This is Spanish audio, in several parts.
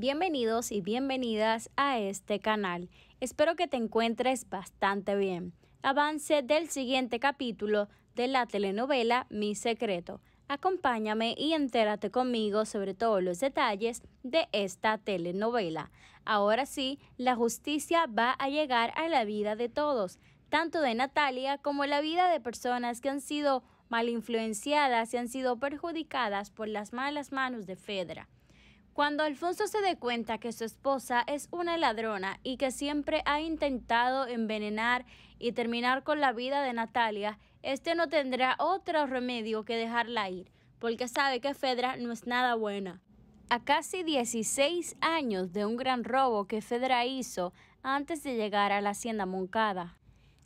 Bienvenidos y bienvenidas a este canal. Espero que te encuentres bastante bien. Avance del siguiente capítulo de la telenovela Mi Secreto. Acompáñame y entérate conmigo sobre todos los detalles de esta telenovela. Ahora sí, la justicia va a llegar a la vida de todos, tanto de Natalia como la vida de personas que han sido mal influenciadas y han sido perjudicadas por las malas manos de Fedra. Cuando Alfonso se dé cuenta que su esposa es una ladrona y que siempre ha intentado envenenar y terminar con la vida de Natalia, este no tendrá otro remedio que dejarla ir, porque sabe que Fedra no es nada buena. A casi 16 años de un gran robo que Fedra hizo antes de llegar a la hacienda Moncada,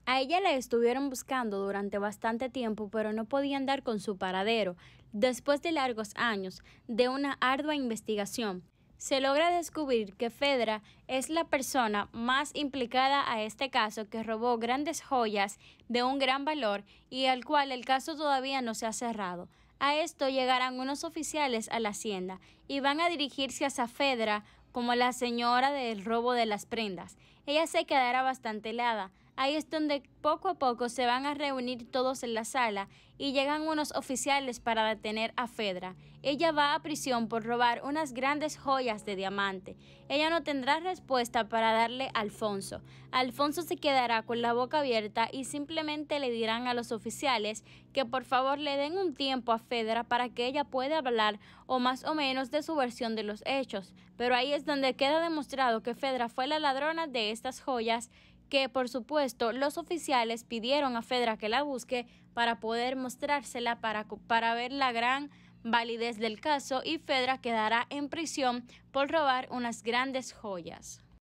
a ella la estuvieron buscando durante bastante tiempo, pero no podían dar con su paradero. Después de largos años de una ardua investigación, se logra descubrir que Fedra es la persona más implicada a este caso que robó grandes joyas de un gran valor y al cual el caso todavía no se ha cerrado. A esto llegarán unos oficiales a la hacienda y van a dirigirse a Fedra como la señora del robo de las prendas. Ella se quedará bastante helada Ahí es donde poco a poco se van a reunir todos en la sala y llegan unos oficiales para detener a Fedra. Ella va a prisión por robar unas grandes joyas de diamante. Ella no tendrá respuesta para darle a Alfonso. Alfonso se quedará con la boca abierta y simplemente le dirán a los oficiales que por favor le den un tiempo a Fedra para que ella pueda hablar o más o menos de su versión de los hechos. Pero ahí es donde queda demostrado que Fedra fue la ladrona de estas joyas que por supuesto los oficiales pidieron a Fedra que la busque para poder mostrársela para, para ver la gran validez del caso y Fedra quedará en prisión por robar unas grandes joyas.